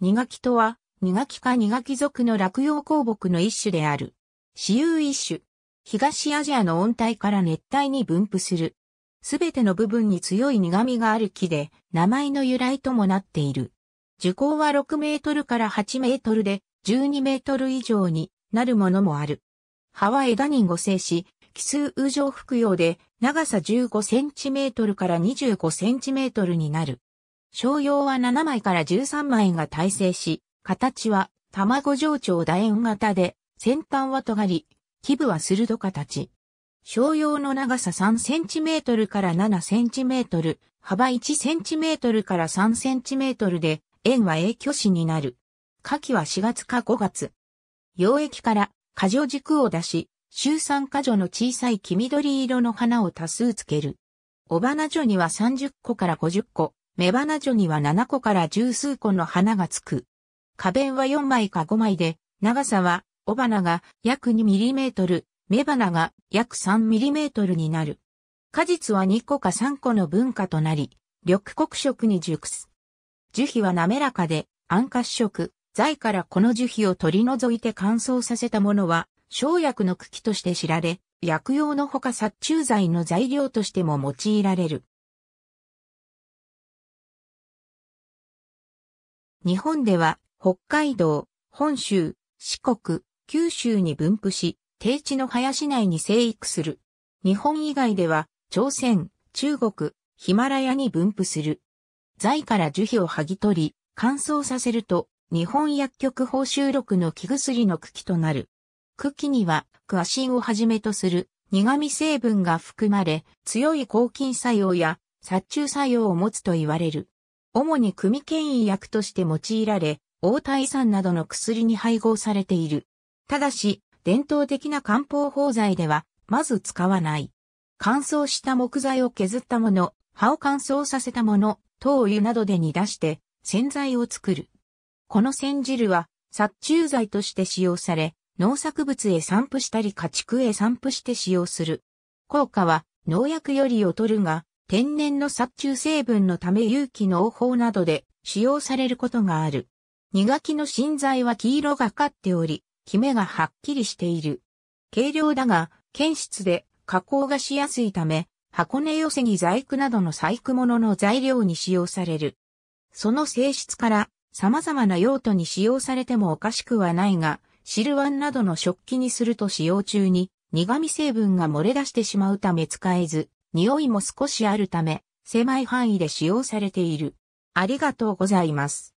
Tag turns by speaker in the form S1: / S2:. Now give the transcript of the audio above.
S1: 二ガとは、二ガか二ガ属の落葉鉱木の一種である。私有一種。東アジアの温帯から熱帯に分布する。すべての部分に強い苦味がある木で、名前の由来ともなっている。樹高は6メートルから8メートルで、12メートル以上になるものもある。葉は枝に五生し、奇数羽上服用で、長さ15センチメートルから25センチメートルになる。商用は7枚から13枚が耐性し、形は卵状長楕円型で、先端は尖り、基部は鋭形。商用の長さ 3cm から 7cm、幅 1cm から 3cm で、円は永響子になる。夏季は4月か5月。溶液から過剰軸を出し、周酸過剰の小さい黄緑色の花を多数つける。尾花女には30個から50個、雌花序には7個から十数個の花がつく。花弁は4枚か5枚で、長さは、雄花が約 2mm、雌花が約 3mm になる。果実は2個か3個の分化となり、緑黒色に熟す。樹皮は滑らかで、暗褐色、材からこの樹皮を取り除いて乾燥させたものは、生薬の茎として知られ、薬用のほか殺虫剤の材料としても用いられる。日本では北海道、本州、四国、九州に分布し、低地の林内に生育する。日本以外では、朝鮮、中国、ヒマラヤに分布する。材から樹皮を剥ぎ取り、乾燥させると、日本薬局報酬録の木薬の茎となる。茎には、クアシンをはじめとする苦味成分が含まれ、強い抗菌作用や殺虫作用を持つと言われる。主に組権威薬として用いられ、応対酸などの薬に配合されている。ただし、伝統的な漢方法剤では、まず使わない。乾燥した木材を削ったもの、葉を乾燥させたもの、灯油などで煮出して洗剤を作る。この煎汁は殺虫剤として使用され、農作物へ散布したり家畜へ散布して使用する。効果は農薬より劣るが、天然の殺虫成分のため有機農法などで使用されることがある。苦木の芯材は黄色がかっており、キメがはっきりしている。軽量だが、検出で加工がしやすいため、箱根寄せに細工などの細工物の材料に使用される。その性質から様々な用途に使用されてもおかしくはないが、汁碗などの食器にすると使用中に苦味成分が漏れ出してしまうため使えず、匂いも少しあるため、狭い範囲で使用されている。ありがとうございます。